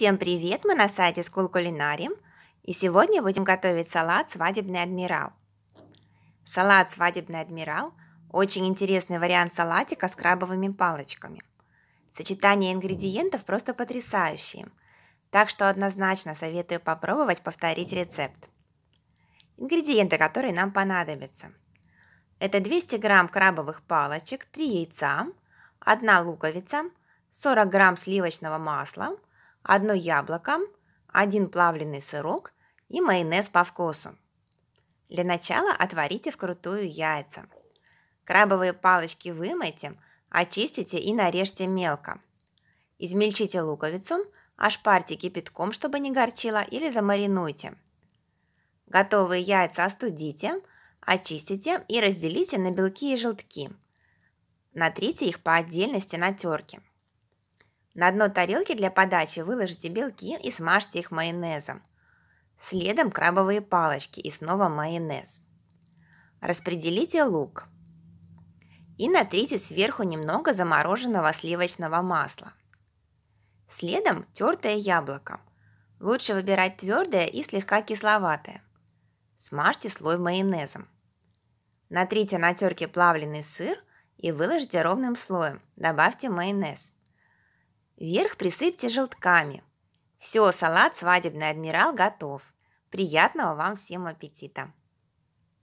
Всем привет! Мы на сайте School Culinary. И сегодня будем готовить салат «Свадебный адмирал». Салат «Свадебный адмирал» – очень интересный вариант салатика с крабовыми палочками. Сочетание ингредиентов просто потрясающее, так что однозначно советую попробовать повторить рецепт. Ингредиенты, которые нам понадобятся. Это 200 грамм крабовых палочек, 3 яйца, 1 луковица, 40 грамм сливочного масла – одно яблоко, один плавленый сырок и майонез по вкусу. Для начала отварите вкрутую яйца. Крабовые палочки вымойте, очистите и нарежьте мелко. Измельчите луковицу, ошпарьте кипятком, чтобы не горчило, или замаринуйте. Готовые яйца остудите, очистите и разделите на белки и желтки. Натрите их по отдельности на терке. На дно тарелки для подачи выложите белки и смажьте их майонезом. Следом крабовые палочки и снова майонез. Распределите лук. И натрите сверху немного замороженного сливочного масла. Следом тертое яблоко. Лучше выбирать твердое и слегка кисловатое. Смажьте слой майонезом. Натрите на терке плавленый сыр и выложите ровным слоем. Добавьте майонез. Вверх присыпьте желтками. Все, салат «Свадебный адмирал» готов. Приятного вам всем аппетита!